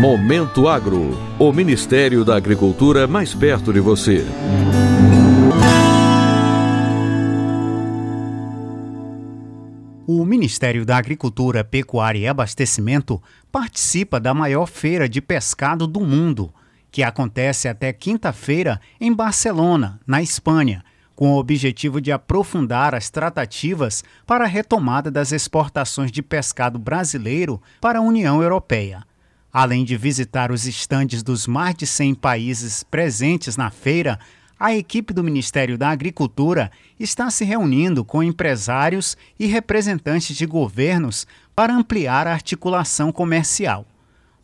Momento Agro, o Ministério da Agricultura mais perto de você. O Ministério da Agricultura, Pecuária e Abastecimento participa da maior feira de pescado do mundo, que acontece até quinta-feira em Barcelona, na Espanha com o objetivo de aprofundar as tratativas para a retomada das exportações de pescado brasileiro para a União Europeia. Além de visitar os estandes dos mais de 100 países presentes na feira, a equipe do Ministério da Agricultura está se reunindo com empresários e representantes de governos para ampliar a articulação comercial.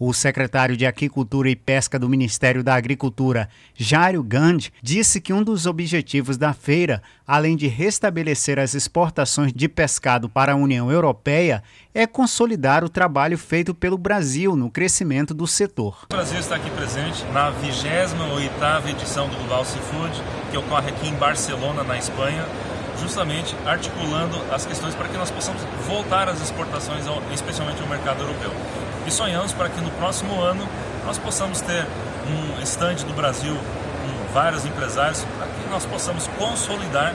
O secretário de Aquicultura e Pesca do Ministério da Agricultura, Jairo Gandhi, disse que um dos objetivos da feira, além de restabelecer as exportações de pescado para a União Europeia, é consolidar o trabalho feito pelo Brasil no crescimento do setor. O Brasil está aqui presente na 28ª edição do Global Seafood, que ocorre aqui em Barcelona, na Espanha justamente articulando as questões para que nós possamos voltar às exportações, especialmente ao mercado europeu e sonhamos para que no próximo ano nós possamos ter um estande no Brasil com vários empresários, para que nós possamos consolidar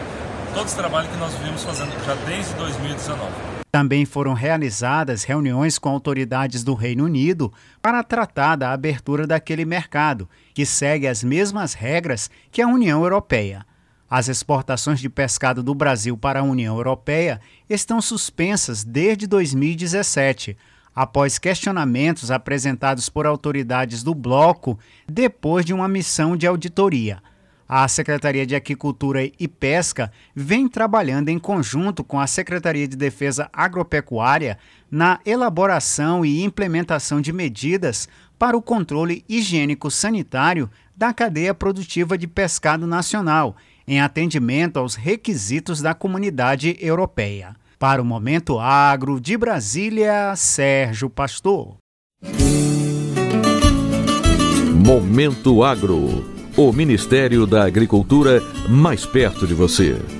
todo esse trabalho que nós vimos fazendo já desde 2019. Também foram realizadas reuniões com autoridades do Reino Unido para tratar da abertura daquele mercado, que segue as mesmas regras que a União Europeia. As exportações de pescado do Brasil para a União Europeia estão suspensas desde 2017 após questionamentos apresentados por autoridades do bloco depois de uma missão de auditoria. A Secretaria de Aquicultura e Pesca vem trabalhando em conjunto com a Secretaria de Defesa Agropecuária na elaboração e implementação de medidas para o controle higiênico-sanitário da cadeia produtiva de pescado nacional, em atendimento aos requisitos da comunidade europeia. Para o Momento Agro de Brasília, Sérgio Pastor. Momento Agro. O Ministério da Agricultura mais perto de você.